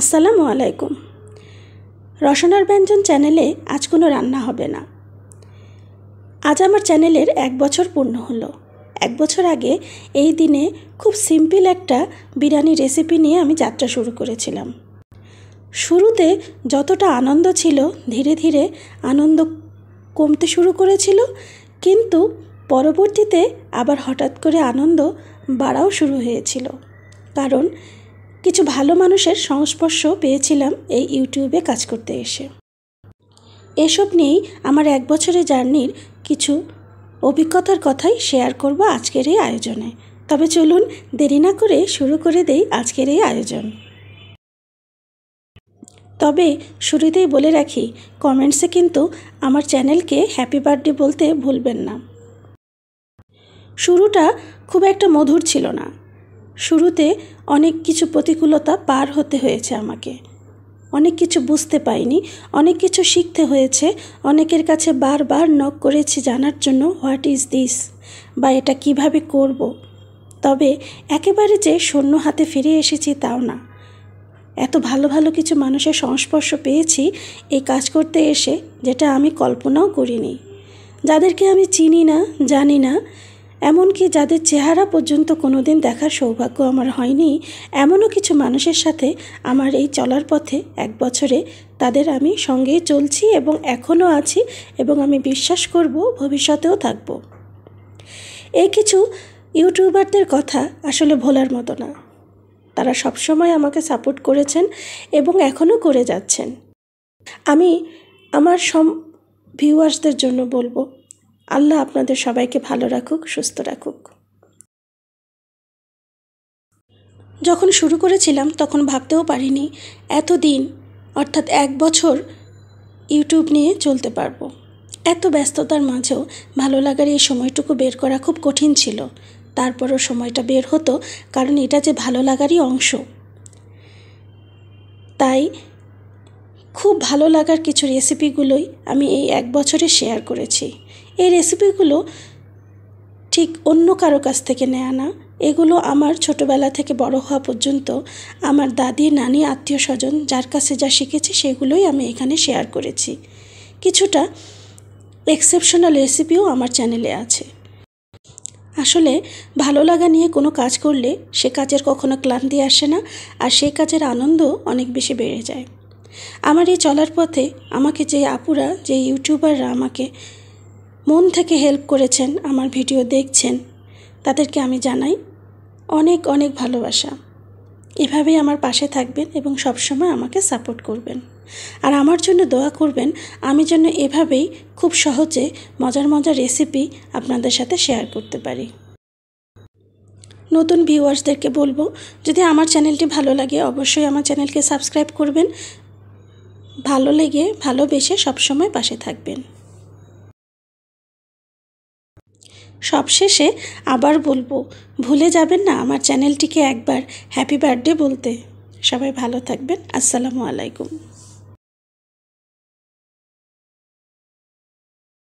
আসসালামু আলাইকুম রসনার ব্যঞ্জন চ্যানেলে আজ কোনো রান্না হবে না আজ আমার চ্যানেলের এক বছর পূর্ণ হলো এক বছর আগে এই দিনে খুব সিম্পল একটা বিরিয়ানি রেসিপি নিয়ে আমি যাত্রা শুরু করেছিলাম শুরুতে যতটা আনন্দ ছিল ধীরে ধীরে আনন্দ কমতে শুরু করেছিল কিন্তু পরবর্তীতে আবার হঠাৎ করে আনন্দ বাড়াও শুরু হয়েছিল কারণ কিছু ভালো মানুষের সংস্পর্শ পেয়েছিলাম এই ইউটিউবে কাজ করতে এসে এসব নিয়েই আমার এক বছরের জার্নির কিছু অভিজ্ঞতার কথাই শেয়ার করব আজকের এই আয়োজনে তবে চলুন দেরি না করে শুরু করে দেই আজকের এই আয়োজন তবে শুরুতেই বলে রাখি কমেন্টসে কিন্তু আমার চ্যানেলকে হ্যাপি বার্থডে বলতে ভুলবেন না শুরুটা খুব একটা মধুর ছিল না শুরুতে অনেক কিছু প্রতিকূলতা পার হতে হয়েছে আমাকে অনেক কিছু বুঝতে পাইনি অনেক কিছু শিখতে হয়েছে অনেকের কাছে বারবার নক করেছি জানার জন্য হোয়াট ইজ দিস বা এটা কিভাবে করব। তবে একেবারে যে শূন্য হাতে ফিরে এসেছি তাও না এত ভালো ভালো কিছু মানুষের সংস্পর্শ পেয়েছি এই কাজ করতে এসে যেটা আমি কল্পনাও করিনি যাদেরকে আমি চিনি না জানি না এমনকি যাদের চেহারা পর্যন্ত কোনো দিন দেখার সৌভাগ্য আমার হয়নি এমনও কিছু মানুষের সাথে আমার এই চলার পথে এক বছরে তাদের আমি সঙ্গেই চলছি এবং এখনও আছি এবং আমি বিশ্বাস করব ভবিষ্যতেও থাকব এই কিছু ইউটিউবারদের কথা আসলে ভোলার মতো না তারা সবসময় আমাকে সাপোর্ট করেছেন এবং এখনও করে যাচ্ছেন আমি আমার সম ভিউয়ার্সদের জন্য বলবো আল্লাহ আপনাদের সবাইকে ভালো রাখুক সুস্থ রাখুক যখন শুরু করেছিলাম তখন ভাবতেও পারিনি এত দিন অর্থাৎ এক বছর ইউটিউব নিয়ে চলতে পারবো এত ব্যস্ততার মাঝেও ভালো লাগার এই সময়টুকু বের করা খুব কঠিন ছিল তারপরও সময়টা বের হতো কারণ এটা যে ভালো লাগারই অংশ তাই খুব ভালো লাগার কিছু রেসিপিগুলোই আমি এই এক বছরে শেয়ার করেছি এই রেসিপিগুলো ঠিক অন্য কারো কাছ থেকে নেয়া না এগুলো আমার ছোটবেলা থেকে বড় হওয়া পর্যন্ত আমার দাদি নানি আত্মীয় স্বজন যার কাছে যা শিখেছি সেগুলোই আমি এখানে শেয়ার করেছি কিছুটা এক্সেপশনাল রেসিপিও আমার চ্যানেলে আছে আসলে ভালো লাগা নিয়ে কোনো কাজ করলে সে কাজের কখনো ক্লান্তি আসে না আর সেই কাজের আনন্দ অনেক বেশি বেড়ে যায় আমার এই চলার পথে আমাকে যে আপুরা যে ইউটিউবাররা আমাকে মন থেকে হেল্প করেছেন আমার ভিডিও দেখছেন তাদেরকে আমি জানাই অনেক অনেক ভালোবাসা এভাবেই আমার পাশে থাকবেন এবং সবসময় আমাকে সাপোর্ট করবেন আর আমার জন্য দোয়া করবেন আমি যেন এভাবেই খুব সহজে মজার মজার রেসিপি আপনাদের সাথে শেয়ার করতে পারি নতুন ভিউয়ার্সদেরকে বলবো যদি আমার চ্যানেলটি ভালো লাগে অবশ্যই আমার চ্যানেলকে সাবস্ক্রাইব করবেন ভালো লেগে ভালোবেসে সবসময় পাশে থাকবেন সবশেষে আবার বলবো ভুলে যাবেন না আমার চ্যানেলটিকে একবার হ্যাপি বার্থডে বলতে সবাই ভালো থাকবেন আসসালামু আলাইকুম